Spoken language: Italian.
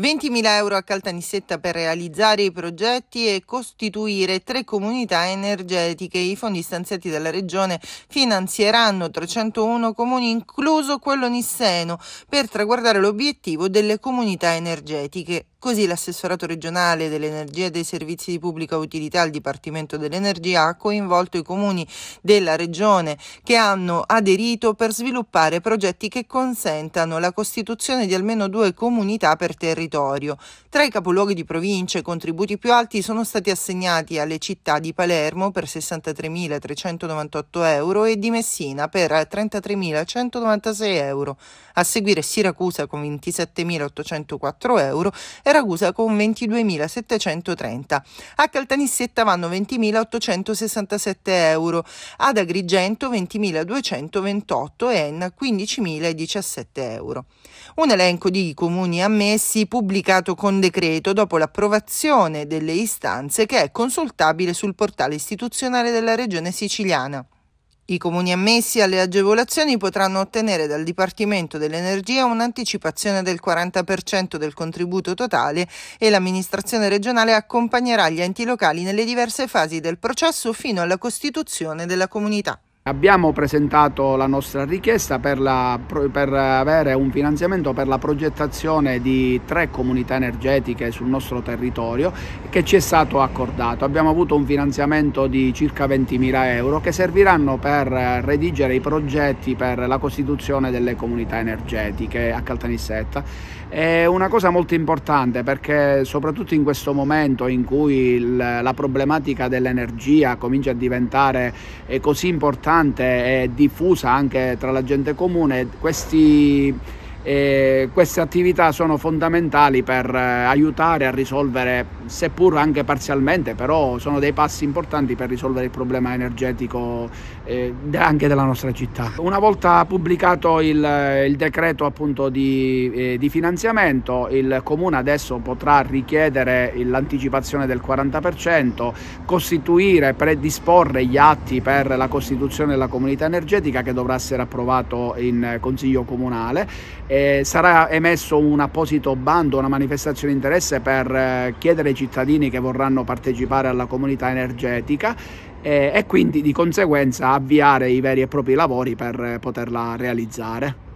20.000 euro a Caltanissetta per realizzare i progetti e costituire tre comunità energetiche. I fondi stanziati dalla Regione finanzieranno 301 comuni, incluso quello nisseno, per traguardare l'obiettivo delle comunità energetiche. Così l'assessorato regionale dell'energia e dei servizi di pubblica utilità al Dipartimento dell'Energia ha coinvolto i comuni della regione che hanno aderito per sviluppare progetti che consentano la costituzione di almeno due comunità per territorio territorio. Tra i capoluoghi di provincia i contributi più alti sono stati assegnati alle città di Palermo per 63.398 euro e di Messina per 33.196 euro, a seguire Siracusa con 27.804 euro e Ragusa con 22.730. A Caltanissetta vanno 20.867 euro, ad Agrigento 20.228 e Enna 15.017 euro. Un elenco di comuni ammessi pubblicato con decreto dopo l'approvazione delle istanze che è consultabile sul portale istituzionale della Regione siciliana. I comuni ammessi alle agevolazioni potranno ottenere dal Dipartimento dell'Energia un'anticipazione del 40% del contributo totale e l'amministrazione regionale accompagnerà gli enti locali nelle diverse fasi del processo fino alla costituzione della comunità. Abbiamo presentato la nostra richiesta per, la, per, avere un finanziamento per la progettazione di tre comunità energetiche sul nostro territorio che ci è stato accordato. Abbiamo avuto un finanziamento di circa 20.000 euro che serviranno per redigere i progetti per la costituzione delle comunità energetiche a Caltanissetta. È una cosa molto importante perché soprattutto in questo momento in cui il, la problematica dell'energia comincia a diventare eh, così importante importante e diffusa anche tra la gente comune, questi e queste attività sono fondamentali per eh, aiutare a risolvere, seppur anche parzialmente, però sono dei passi importanti per risolvere il problema energetico eh, anche della nostra città. Una volta pubblicato il, il decreto appunto di, eh, di, finanziamento, il comune adesso potrà richiedere l'anticipazione del 40%, costituire, predisporre gli atti per la costituzione della comunità energetica che dovrà essere approvato in eh, consiglio comunale eh, sarà emesso un apposito bando, una manifestazione di interesse per eh, chiedere ai cittadini che vorranno partecipare alla comunità energetica eh, e quindi di conseguenza avviare i veri e propri lavori per eh, poterla realizzare.